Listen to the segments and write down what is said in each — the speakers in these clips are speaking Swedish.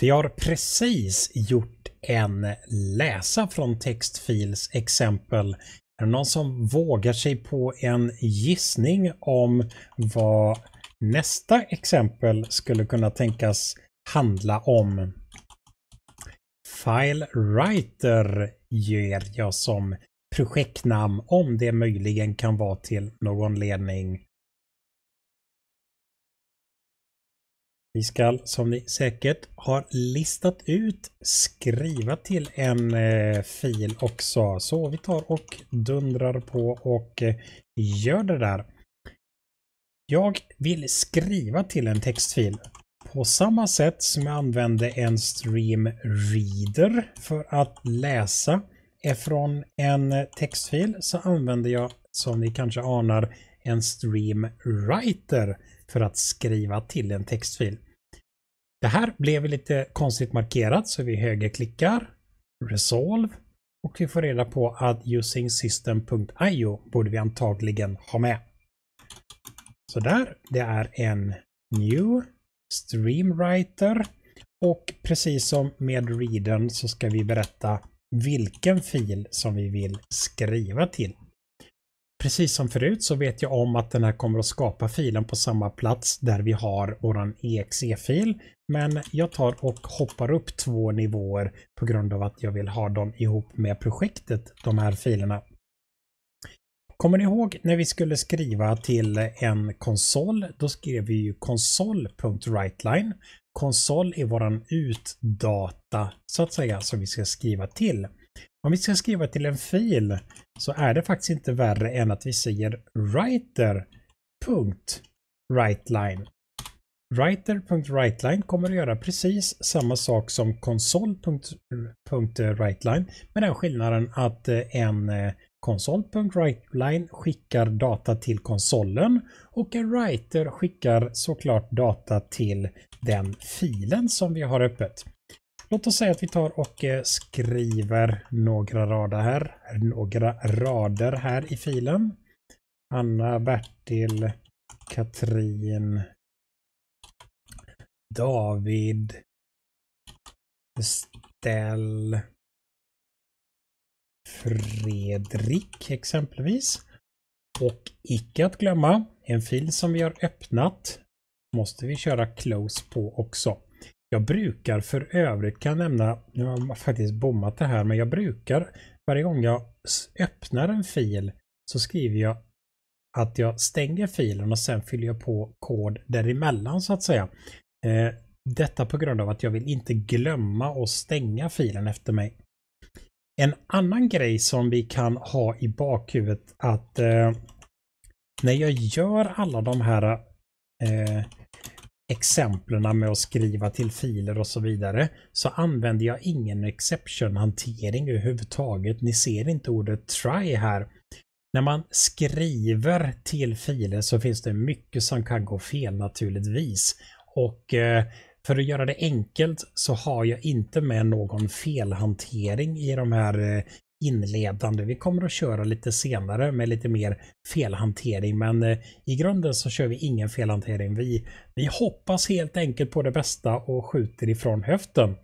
Vi har precis gjort en läsa från textfils exempel. Är det någon som vågar sig på en gissning om vad nästa exempel skulle kunna tänkas handla om? Filewriter ger jag som projektnamn om det möjligen kan vara till någon ledning. Vi ska, som ni säkert har listat ut, skriva till en eh, fil också. Så vi tar och dundrar på och eh, gör det där. Jag vill skriva till en textfil på samma sätt som jag använde en stream reader för att läsa från en textfil så använder jag som ni kanske anar en streamwriter för att skriva till en textfil. Det här blev lite konstigt markerat så vi högerklickar Resolve och vi får reda på att usingsystem.io borde vi antagligen ha med. Så där, det är en new streamwriter och precis som med readern så ska vi berätta vilken fil som vi vill skriva till precis som förut så vet jag om att den här kommer att skapa filen på samma plats där vi har våran exe-fil. Men jag tar och hoppar upp två nivåer på grund av att jag vill ha dem ihop med projektet, de här filerna. Kommer ni ihåg när vi skulle skriva till en konsol? Då skrev vi ju konsol.writeline. Konsol är våran utdata så att säga som vi ska skriva till. Om vi ska skriva till en fil så är det faktiskt inte värre än att vi säger writer. .writeline. Writer.writeline kommer att göra precis samma sak som konsol.writeline med den skillnaden att eh, en eh, konsol.writeline skickar data till konsolen och en writer skickar såklart data till den filen som vi har öppet. Låt oss säga att vi tar och eh, skriver några rader här. Några rader här i filen. Anna, Bertil, Katrin, David, Estelle, Fredrik exempelvis. Och icke att glömma, en fil som vi har öppnat måste vi köra close på också. Jag brukar för övrigt, kan jag nämna, nu har jag faktiskt bommat det här, men jag brukar varje gång jag öppnar en fil så skriver jag att jag stänger filen och sen fyller jag på kod däremellan så att säga. Eh, detta på grund av att jag vill inte glömma och stänga filen efter mig. En annan grej som vi kan ha i bakhuvudet att eh, när jag gör alla de här eh, exemplen med att skriva till filer och så vidare så använder jag ingen exception-hantering överhuvudtaget. Ni ser inte ordet try här. När man skriver till filer så finns det mycket som kan gå fel naturligtvis. Och eh, för att göra det enkelt så har jag inte med någon felhantering i de här eh, inledande. Vi kommer att köra lite senare med lite mer felhantering, men eh, i grunden så kör vi ingen felhantering. Vi, vi hoppas helt enkelt på det bästa och skjuter ifrån höften.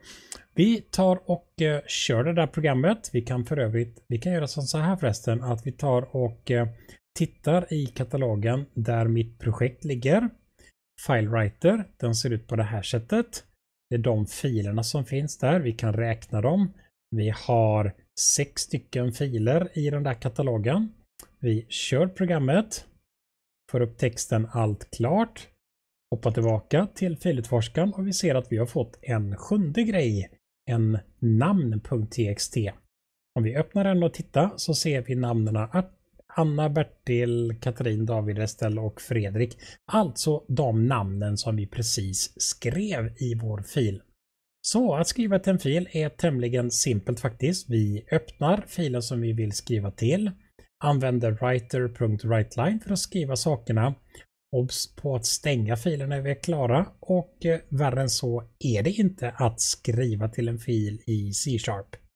Vi tar och eh, kör det där programmet. Vi kan för övrigt, vi kan göra så här förresten, att vi tar och eh, tittar i katalogen där mitt projekt ligger. FileWriter, den ser ut på det här sättet. Det är de filerna som finns där. Vi kan räkna dem. Vi har sex stycken filer i den där katalogen. Vi kör programmet, får upp texten allt klart, hoppar tillbaka till filutforskaren och vi ser att vi har fått en sjunde grej, en namn.txt. Om vi öppnar den och tittar så ser vi namnen Anna, Bertil, Katrin, David, Estelle och Fredrik. Alltså de namnen som vi precis skrev i vår fil. Så att skriva till en fil är tämligen simpelt faktiskt. Vi öppnar filen som vi vill skriva till, använder writer.writeline för att skriva sakerna. Obs på att stänga filen när vi är klara och eh, värre än så är det inte att skriva till en fil i C-sharp.